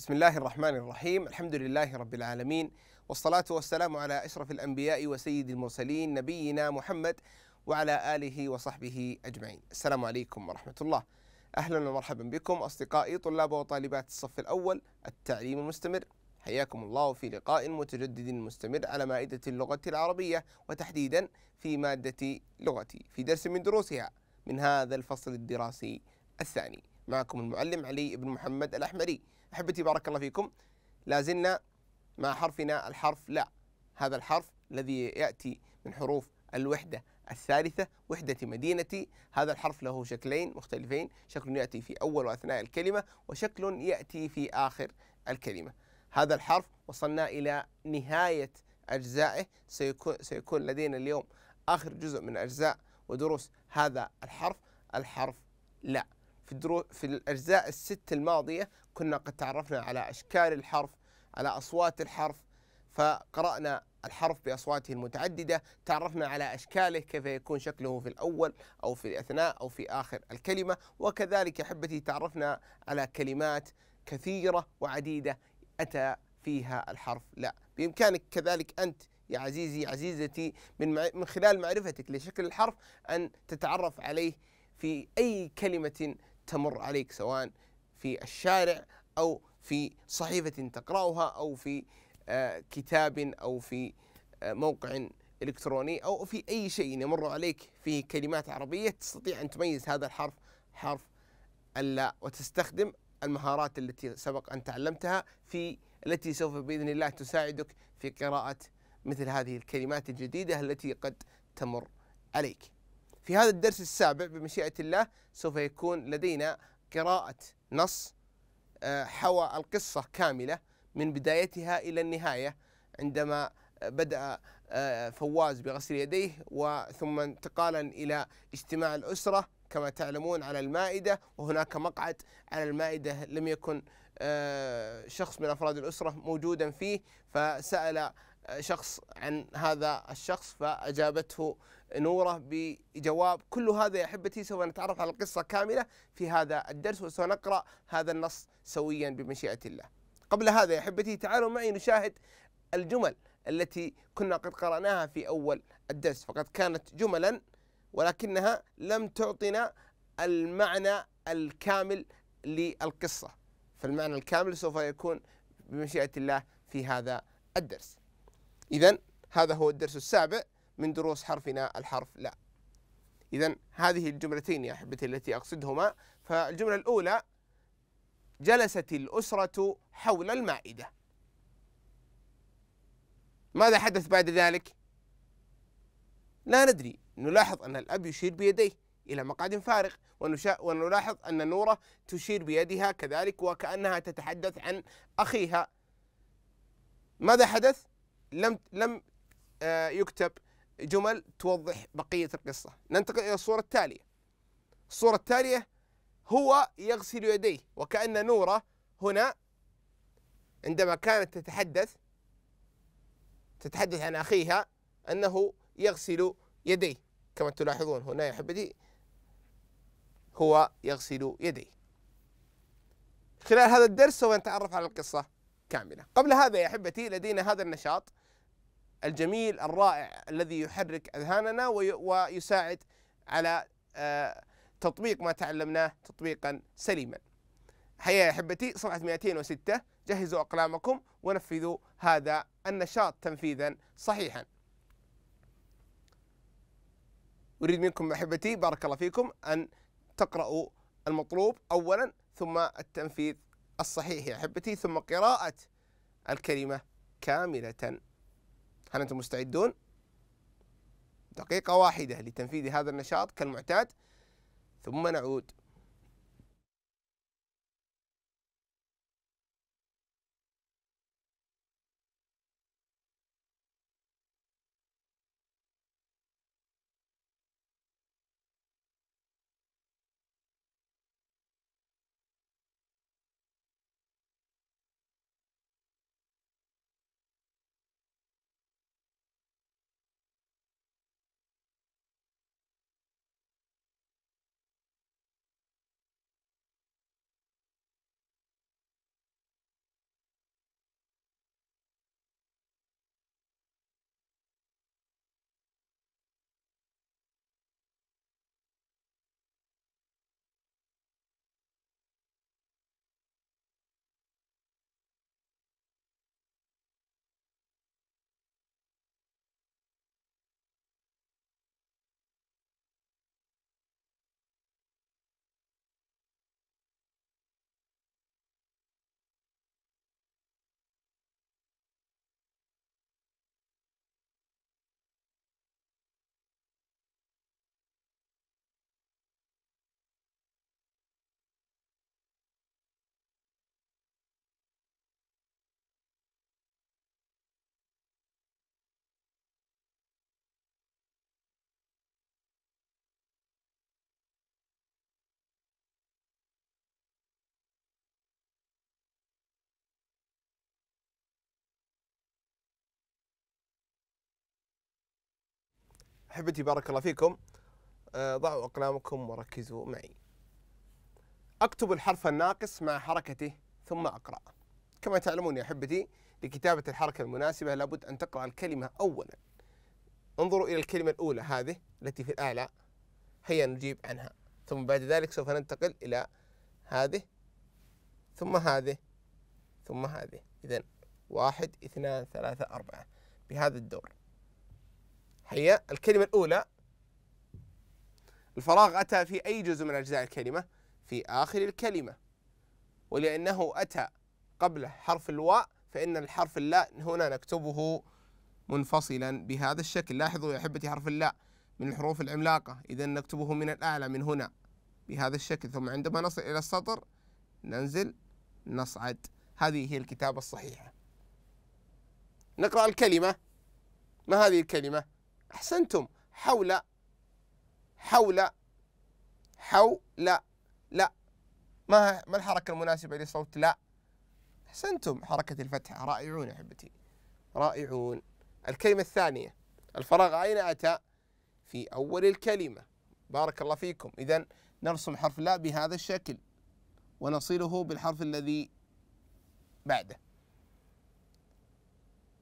بسم الله الرحمن الرحيم الحمد لله رب العالمين والصلاة والسلام على أشرف الأنبياء وسيد المرسلين نبينا محمد وعلى آله وصحبه أجمعين السلام عليكم ورحمة الله أهلا ومرحبا بكم أصدقائي طلاب وطالبات الصف الأول التعليم المستمر حياكم الله في لقاء متجدد مستمر على مائدة اللغة العربية وتحديدا في مادة لغتي في درس من دروسها من هذا الفصل الدراسي الثاني معكم المعلم علي بن محمد الأحمري أحبتي بارك الله فيكم لا زلنا مع حرفنا الحرف لا هذا الحرف الذي يأتي من حروف الوحدة الثالثة وحدة مدينتي هذا الحرف له شكلين مختلفين شكل يأتي في أول وأثناء الكلمة وشكل يأتي في آخر الكلمة هذا الحرف وصلنا إلى نهاية أجزائه سيكون, سيكون لدينا اليوم آخر جزء من أجزاء ودروس هذا الحرف الحرف لا في الدرو في الأجزاء الست الماضية كنا قد تعرفنا على أشكال الحرف على أصوات الحرف فقرأنا الحرف بأصواته المتعددة تعرفنا على أشكاله كيف يكون شكله في الأول أو في الأثناء أو في آخر الكلمة وكذلك أحبتي تعرفنا على كلمات كثيرة وعديدة أتى فيها الحرف لا بإمكانك كذلك أنت يا عزيزي عزيزتي من من خلال معرفتك لشكل الحرف أن تتعرف عليه في أي كلمة تمر عليك سواء في الشارع او في صحيفه تقراها او في آه، كتاب او في آه، موقع الكتروني او في اي شيء يمر عليك فيه كلمات عربيه تستطيع ان تميز هذا الحرف حرف اللا وتستخدم المهارات التي سبق ان تعلمتها في التي سوف باذن الله تساعدك في قراءه مثل هذه الكلمات الجديده التي قد تمر عليك. في هذا الدرس السابع بمشيئة الله سوف يكون لدينا قراءة نص آه، حوى القصة كاملة من بدايتها إلى النهاية عندما بدأ آه، فواز بغسل يديه وثم انتقالا إلى اجتماع الأسرة كما تعلمون على المائدة وهناك مقعد على المائدة لم يكن آه، شخص من أفراد الأسرة موجودا فيه فسأل شخص عن هذا الشخص فأجابته نوره بجواب كل هذا يا احبتي سوف نتعرف على القصه كامله في هذا الدرس وسنقرا هذا النص سويا بمشيئه الله. قبل هذا يا احبتي تعالوا معي نشاهد الجمل التي كنا قد قرأناها في أول الدرس فقد كانت جملا ولكنها لم تعطنا المعنى الكامل للقصة فالمعنى الكامل سوف يكون بمشيئة الله في هذا الدرس إذا هذا هو الدرس السابع من دروس حرفنا الحرف لا إذا هذه الجملتين يا أحبتي التي أقصدهما فالجملة الأولى جلست الأسرة حول المائدة ماذا حدث بعد ذلك؟ لا ندري نلاحظ أن الأب يشير بيديه إلى مقعد فارغ ونشا... ونلاحظ أن نورة تشير بيدها كذلك وكأنها تتحدث عن أخيها ماذا حدث؟ لم لم آه، يكتب جمل توضح بقية القصة ننتقل إلى الصورة التالية الصورة التالية هو يغسل يديه وكأن نوره هنا عندما كانت تتحدث تتحدث عن أخيها أنه يغسل يديه كما تلاحظون هنا يا حبتي هو يغسل يديه خلال هذا الدرس سوف نتعرف على القصة كاملة قبل هذا يا حبتي لدينا هذا النشاط الجميل الرائع الذي يحرك اذهاننا ويساعد على آه، تطبيق ما تعلمناه تطبيقا سليما. حيا يا احبتي صفحه 206 جهزوا اقلامكم ونفذوا هذا النشاط تنفيذا صحيحا. اريد منكم احبتي بارك الله فيكم ان تقرأوا المطلوب اولا ثم التنفيذ الصحيح يا احبتي ثم قراءة الكلمة كاملة هل أنتم مستعدون؟ دقيقة واحدة لتنفيذ هذا النشاط كالمعتاد ثم نعود احبتي بارك الله فيكم آه، ضعوا اقلامكم وركزوا معي اكتب الحرف الناقص مع حركته ثم اقرا كما تعلمون يا احبتي لكتابه الحركه المناسبه لابد ان تقرا الكلمه اولا انظروا الى الكلمه الاولى هذه التي في الاعلى هيا نجيب عنها ثم بعد ذلك سوف ننتقل الى هذه ثم هذه ثم هذه اذا واحد اثنان ثلاثه اربعه بهذا الدور هيا الكلمة الأولى الفراغ أتى في أي جزء من أجزاء الكلمة في آخر الكلمة ولأنه أتى قبل حرف الواء فإن الحرف اللاء هنا نكتبه منفصلا بهذا الشكل لاحظوا يا أحبتي حرف اللاء من الحروف العملاقة إذا نكتبه من الأعلى من هنا بهذا الشكل ثم عندما نصل إلى السطر ننزل نصعد هذه هي الكتابة الصحيحة نقرأ الكلمة ما هذه الكلمة أحسنتم حول حول حول لا لا ما ما الحركة المناسبة لصوت لا أحسنتم حركة الفتحة رائعون أحبتي رائعون الكلمة الثانية الفراغ أين أتى؟ في أول الكلمة بارك الله فيكم إذا نرسم حرف لا بهذا الشكل ونصله بالحرف الذي بعده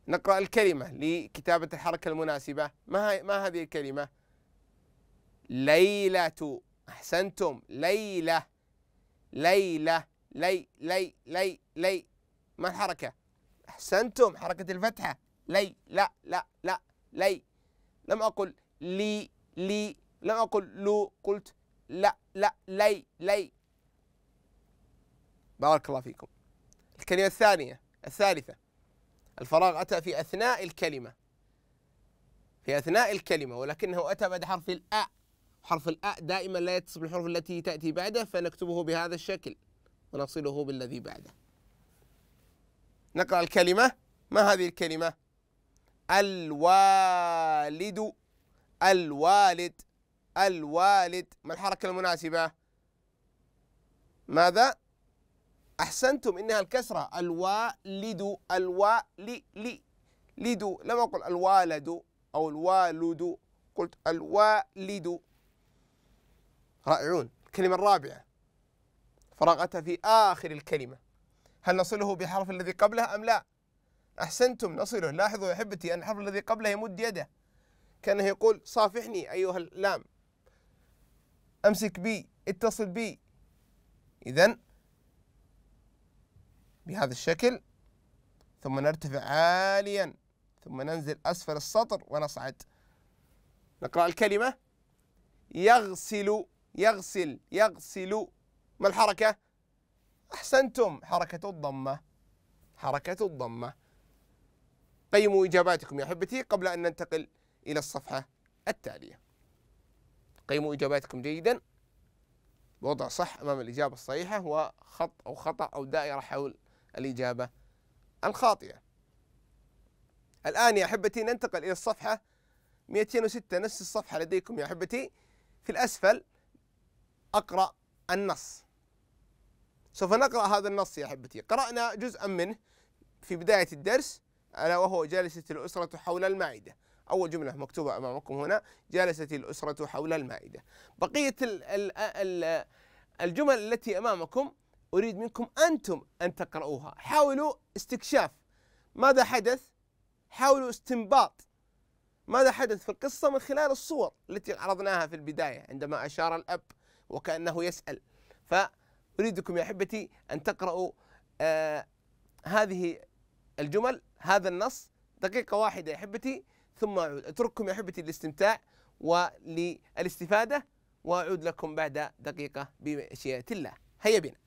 نقرأ الكلمة لكتابة الحركة المناسبة ما ما هذه الكلمة؟ ليلة أحسنتم ليلة ليلة لي لي لي لي ما الحركة؟ أحسنتم حركة الفتحة لي لا لا لا لي لم أقل لي لي لم أقل لو قلت لا لا لي لي بارك الله فيكم الكلمة الثانية الثالثة الفراغ أتى في أثناء الكلمة في أثناء الكلمة ولكنه أتى بعد حرف الأ حرف الأ دائما لا يتصل بالحروف التي تأتي بعده فنكتبه بهذا الشكل ونصله بالذي بعده نقرأ الكلمة ما هذه الكلمة الوالد الوالد الوالد ما الحركة المناسبة ماذا أحسنتم إنها الكسرة الوالد الوالي لي لم أقل الوالد أو الوالد قلت الوالد رائعون الكلمة الرابعة فراغتها في آخر الكلمة هل نصله بحرف الذي قبله أم لا أحسنتم نصله لاحظوا يا أحبتي أن الحرف الذي قبله يمد يده كأنه يقول صافحني أيها اللام أمسك بي اتصل بي إذا بهذا الشكل ثم نرتفع عاليا ثم ننزل أسفل السطر ونصعد نقرأ الكلمة يغسل يغسل يغسل ما الحركة؟ أحسنتم حركة الضمة حركة الضمة قيموا إجاباتكم يا أحبتي قبل أن ننتقل إلى الصفحة التالية قيموا إجاباتكم جيدا بوضع صح أمام الإجابة الصحيحة وخط أو خطأ أو دائرة حول الإجابة الخاطئة الآن يا أحبتي ننتقل إلى الصفحة 206 نفس الصفحة لديكم يا أحبتي في الأسفل أقرأ النص سوف نقرأ هذا النص يا أحبتي قرأنا جزءا منه في بداية الدرس ألا وهو جالسة الأسرة حول المائدة أول جملة مكتوبة أمامكم هنا جالسة الأسرة حول المائدة بقية الجمل التي أمامكم أريد منكم أنتم أن تقرؤوها حاولوا استكشاف ماذا حدث حاولوا استنباط ماذا حدث في القصة من خلال الصور التي عرضناها في البداية عندما أشار الأب وكأنه يسأل فأريدكم يا أحبتي أن تقرأوا آه هذه الجمل هذا النص دقيقة واحدة يا أحبتي ثم أعود أترككم يا أحبتي للاستمتاع وللاستفادة وأعود لكم بعد دقيقة بمشيئة الله هيا بنا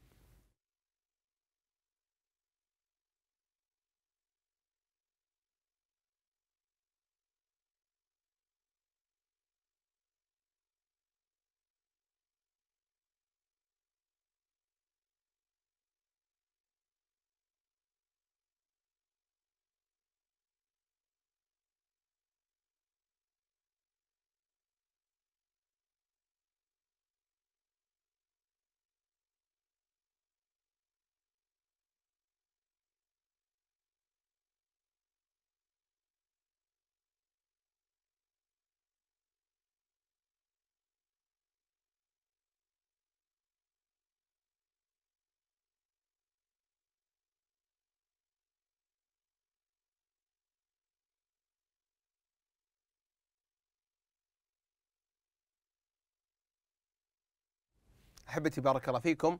احبتي بارك الله فيكم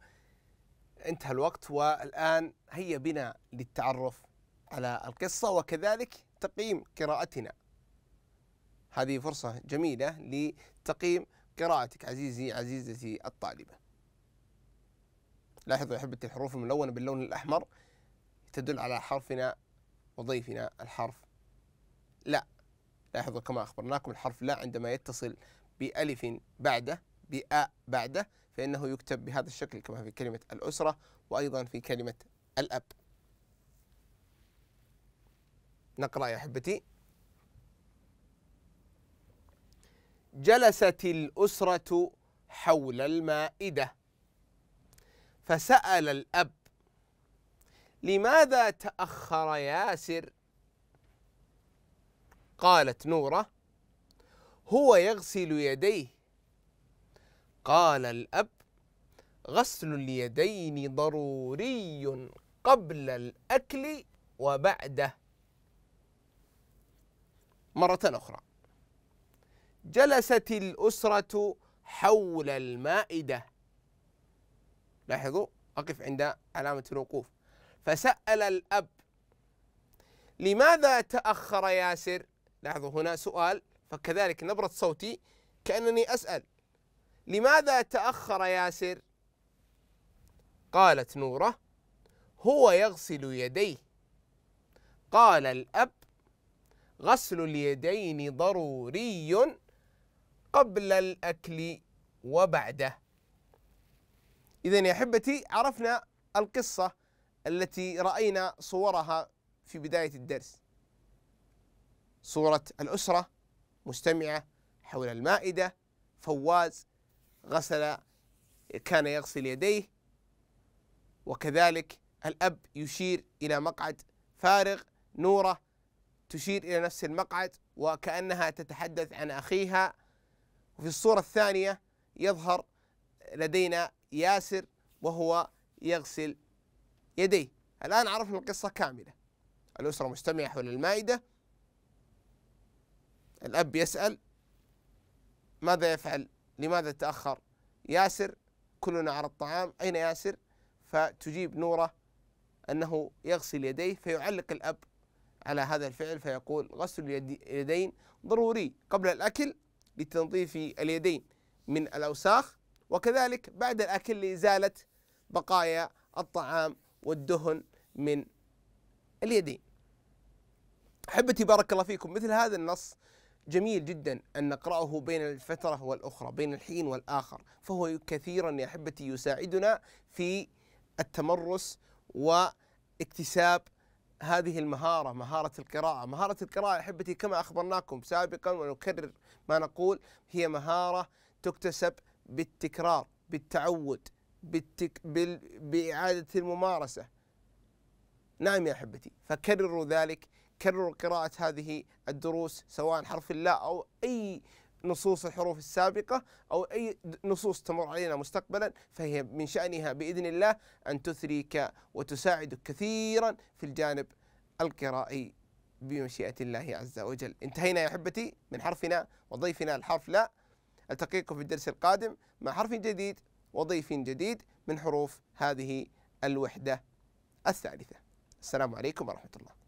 انتهى الوقت والان هيا بنا للتعرف على القصه وكذلك تقييم قراءتنا هذه فرصه جميله لتقييم قراءتك عزيزي عزيزتي الطالبه لاحظوا احبتي الحروف الملونه باللون الاحمر تدل على حرفنا وضيفنا الحرف لا لاحظوا كما أخبرناكم الحرف لا عندما يتصل بألف بعده بأ بعده فإنه يكتب بهذا الشكل كما في كلمة الأسرة وأيضا في كلمة الأب نقرأ يا أحبتي جلست الأسرة حول المائدة فسأل الأب لماذا تأخر ياسر؟ قالت نورة هو يغسل يديه قال الأب غسل اليدين ضروري قبل الأكل وبعده مرة أخرى جلست الأسرة حول المائدة لاحظوا أقف عند علامة الوقوف فسأل الأب لماذا تأخر ياسر لاحظوا هنا سؤال فكذلك نبرة صوتي كأنني أسأل لماذا تأخر ياسر؟ قالت نورة هو يغسل يديه قال الأب غسل اليدين ضروري قبل الأكل وبعده إذا يا أحبتي عرفنا القصة التي رأينا صورها في بداية الدرس صورة الأسرة مجتمعة حول المائدة فواز غسل كان يغسل يديه وكذلك الأب يشير إلى مقعد فارغ نورة تشير إلى نفس المقعد وكأنها تتحدث عن أخيها وفي الصورة الثانية يظهر لدينا ياسر وهو يغسل يديه الآن عرفنا القصة كاملة الأسرة مجتمعة حول المائدة الأب يسأل ماذا يفعل لماذا تأخر ياسر كلنا على الطعام أين ياسر فتجيب نورة أنه يغسل يديه فيعلق الأب على هذا الفعل فيقول غسل اليدين ضروري قبل الأكل لتنظيف اليدين من الأوساخ وكذلك بعد الأكل لإزالة بقايا الطعام والدهن من اليدين. أحبتي بارك الله فيكم مثل هذا النص جميل جدا أن نقرأه بين الفترة والأخرى بين الحين والآخر فهو كثيرا يا أحبتي يساعدنا في التمرس واكتساب هذه المهارة مهارة القراءة مهارة القراءة أحبتي كما أخبرناكم سابقا ونكرر ما نقول هي مهارة تكتسب بالتكرار بالتعود بالتك... بال... بإعادة الممارسة نعم يا أحبتي فكرروا ذلك كرروا قراءة هذه الدروس سواء حرف الله أو أي نصوص الحروف السابقة أو أي نصوص تمر علينا مستقبلا فهي من شأنها بإذن الله أن تثريك وتساعدك كثيرا في الجانب القرائي بمشيئة الله عز وجل انتهينا يا أحبتي من حرفنا وضيفنا الحرف لا ألتقيكم في الدرس القادم مع حرف جديد وضيف جديد من حروف هذه الوحدة الثالثة السلام عليكم ورحمة الله